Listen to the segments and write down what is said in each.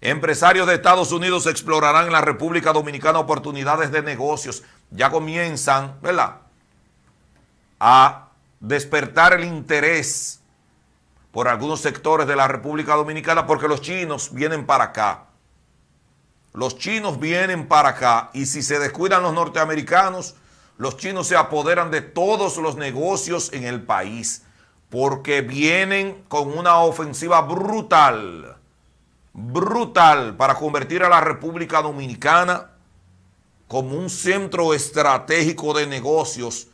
Empresarios de Estados Unidos explorarán en la República Dominicana oportunidades de negocios. Ya comienzan, ¿verdad? A despertar el interés por algunos sectores de la República Dominicana porque los chinos vienen para acá. Los chinos vienen para acá y si se descuidan los norteamericanos, los chinos se apoderan de todos los negocios en el país porque vienen con una ofensiva brutal brutal para convertir a la República Dominicana como un centro estratégico de negocios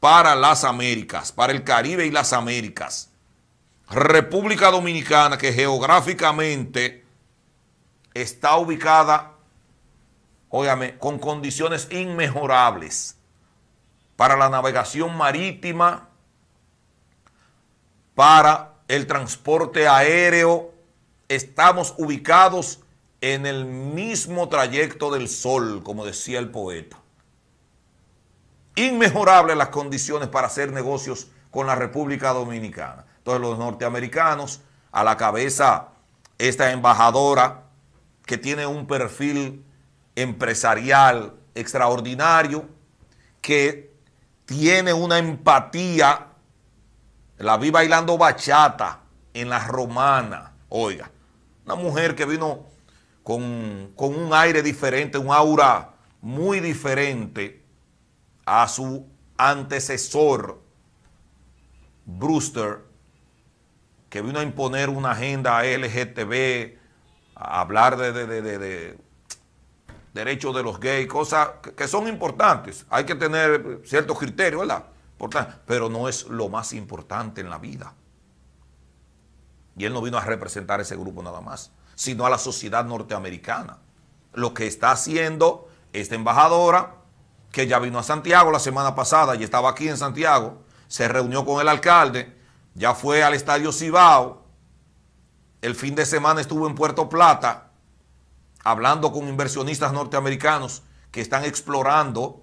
para las Américas, para el Caribe y las Américas. República Dominicana que geográficamente está ubicada, óyame, con condiciones inmejorables para la navegación marítima, para el transporte aéreo, estamos ubicados en el mismo trayecto del sol, como decía el poeta. Inmejorables las condiciones para hacer negocios con la República Dominicana. Entonces los norteamericanos, a la cabeza esta embajadora que tiene un perfil empresarial extraordinario, que tiene una empatía, la vi bailando bachata en la romana, oiga, una mujer que vino con, un aire diferente, un aura muy diferente a su antecesor, Brewster, que vino a imponer una agenda LGTB, a hablar de, derechos de los gays, cosas que, son importantes. Hay que tener ciertos criterios, ¿verdad? Pero no es lo más importante en la vida. Y él no vino a representar a ese grupo nada más, sino a la sociedad norteamericana. Lo que está haciendo esta embajadora, que ya vino a Santiago la semana pasada y estaba aquí en Santiago, se reunió con el alcalde, ya fue al estadio Cibao, el fin de semana estuvo en Puerto Plata hablando con inversionistas norteamericanos que están explorando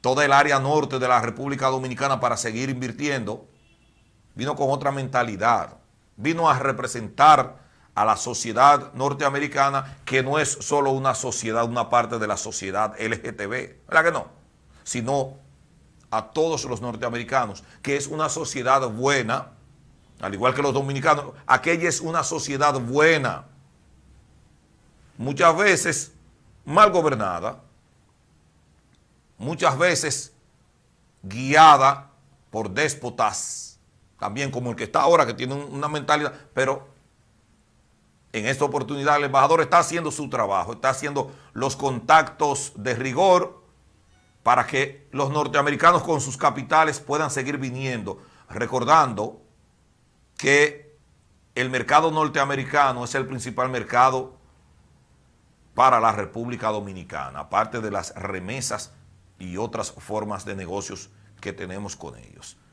toda el área norte de la República Dominicana para seguir invirtiendo. Vino con otra mentalidad vino a representar a la sociedad norteamericana, que no es solo una sociedad, una parte de la sociedad LGTB, ¿verdad que no? Sino a todos los norteamericanos, que es una sociedad buena, al igual que los dominicanos, aquella es una sociedad buena, muchas veces mal gobernada, muchas veces guiada por déspotas, también como el que está ahora, que tiene una mentalidad, pero en esta oportunidad el embajador está haciendo su trabajo, está haciendo los contactos de rigor para que los norteamericanos con sus capitales puedan seguir viniendo, recordando que el mercado norteamericano es el principal mercado para la República Dominicana, aparte de las remesas y otras formas de negocios que tenemos con ellos.